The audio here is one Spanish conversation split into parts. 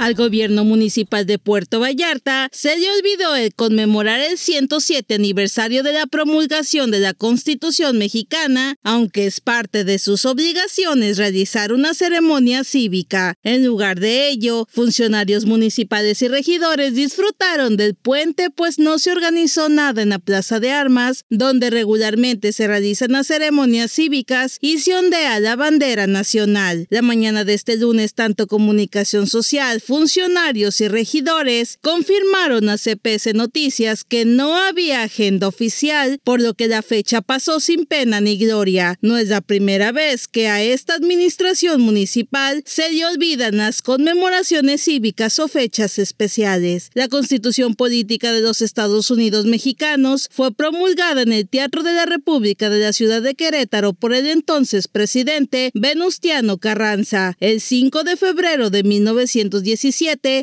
al gobierno municipal de Puerto Vallarta se le olvidó el conmemorar el 107 aniversario de la promulgación de la Constitución mexicana, aunque es parte de sus obligaciones realizar una ceremonia cívica. En lugar de ello, funcionarios municipales y regidores disfrutaron del puente pues no se organizó nada en la Plaza de Armas, donde regularmente se realizan las ceremonias cívicas y se ondea la bandera nacional. La mañana de este lunes, tanto Comunicación Social, funcionarios y regidores confirmaron a CPS Noticias que no había agenda oficial, por lo que la fecha pasó sin pena ni gloria. No es la primera vez que a esta administración municipal se le olvidan las conmemoraciones cívicas o fechas especiales. La Constitución Política de los Estados Unidos Mexicanos fue promulgada en el Teatro de la República de la ciudad de Querétaro por el entonces presidente Venustiano Carranza el 5 de febrero de 1917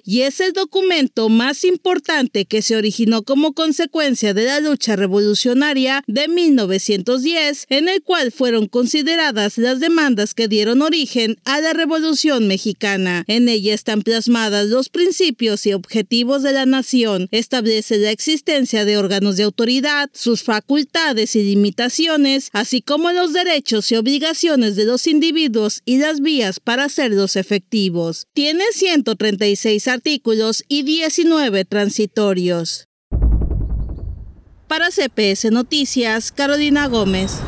y es el documento más importante que se originó como consecuencia de la lucha revolucionaria de 1910, en el cual fueron consideradas las demandas que dieron origen a la Revolución Mexicana. En ella están plasmadas los principios y objetivos de la nación, establece la existencia de órganos de autoridad, sus facultades y limitaciones, así como los derechos y obligaciones de los individuos y las vías para hacerlos efectivos. Tiene 130 36 artículos y 19 transitorios. Para CPS Noticias, Carolina Gómez.